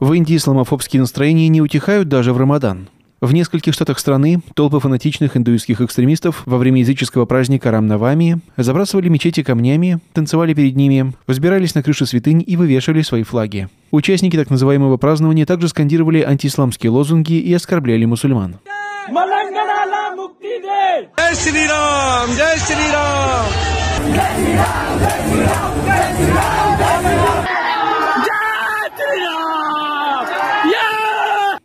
В Индии исламофобские настроения не утихают даже в Рамадан. В нескольких штатах страны толпы фанатичных индуистских экстремистов во время языческого праздника рам забрасывали мечети камнями, танцевали перед ними, взбирались на крыши святынь и вывешивали свои флаги. Участники так называемого празднования также скандировали антиисламские лозунги и оскорбляли мусульман. Малангана,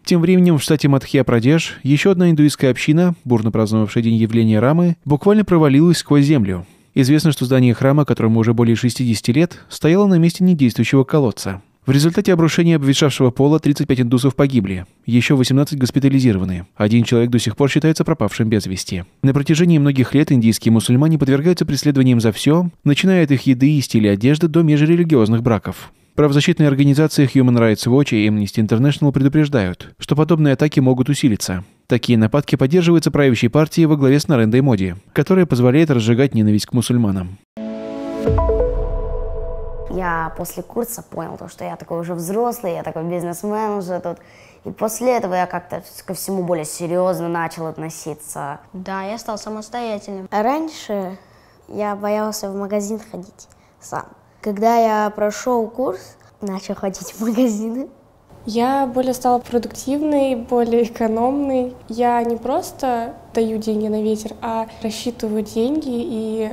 Тем временем в штате Мадхья-Прадеш еще одна индуистская община, бурно праздновавшая день явления Рамы, буквально провалилась сквозь землю. Известно, что здание храма, которому уже более 60 лет, стояло на месте недействующего колодца. В результате обрушения обветшавшего пола 35 индусов погибли, еще 18 госпитализированы. Один человек до сих пор считается пропавшим без вести. На протяжении многих лет индийские мусульмане подвергаются преследованиям за все, начиная от их еды и стиля одежды до межрелигиозных браков. Правозащитные организации Human Rights Watch и Amnesty International предупреждают, что подобные атаки могут усилиться. Такие нападки поддерживаются правящей партией во главе с Нарендой Моди, которая позволяет разжигать ненависть к мусульманам. Я после курса понял, то, что я такой уже взрослый, я такой бизнесмен уже тут. И после этого я как-то ко всему более серьезно начал относиться. Да, я стал самостоятельным. Раньше я боялся в магазин ходить сам. Когда я прошел курс, начал ходить в магазины. Я более стала продуктивной, более экономной. Я не просто даю деньги на ветер, а рассчитываю деньги и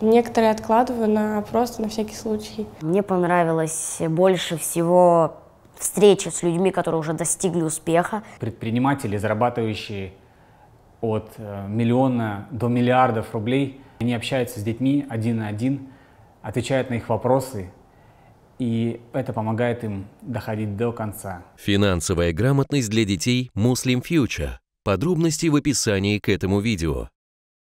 некоторые откладываю на просто на всякий случай. Мне понравилось больше всего встреча с людьми, которые уже достигли успеха. Предприниматели, зарабатывающие от э, миллиона до миллиардов рублей, они общаются с детьми один на один – отвечает на их вопросы, и это помогает им доходить до конца. Финансовая грамотность для детей Muslim Future. Подробности в описании к этому видео.